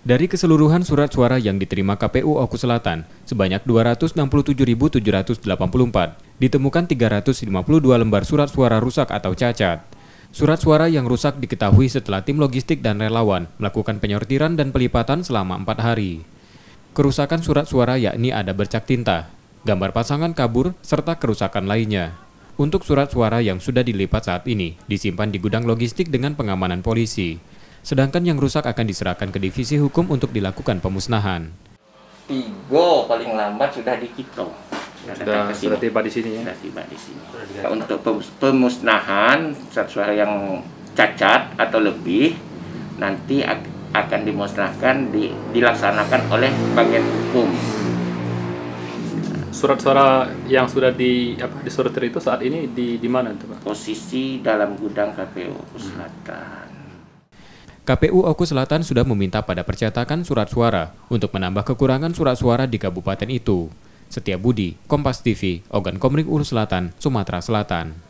Dari keseluruhan surat suara yang diterima KPU Oku Selatan, sebanyak 267.784, ditemukan 352 lembar surat suara rusak atau cacat. Surat suara yang rusak diketahui setelah tim logistik dan relawan melakukan penyortiran dan pelipatan selama empat hari. Kerusakan surat suara yakni ada bercak tinta, gambar pasangan kabur, serta kerusakan lainnya. Untuk surat suara yang sudah dilipat saat ini, disimpan di gudang logistik dengan pengamanan polisi sedangkan yang rusak akan diserahkan ke divisi hukum untuk dilakukan pemusnahan. Tigo paling lambat sudah di Kito. Sudah, sudah, sudah tiba di sini ya? Sudah tiba di sini. Untuk pemusnahan, sesuatu yang cacat atau lebih, nanti akan dimusnahkan, di, dilaksanakan oleh bagian hukum surat suara yang sudah di apa disortir itu saat ini di di mana itu pak? Posisi dalam gudang KPU Selatan. KPU Oku Selatan sudah meminta pada percetakan surat suara untuk menambah kekurangan surat suara di kabupaten itu. Setia Budi, Kompas TV, Ogan Komering Ulu Selatan, Sumatera Selatan.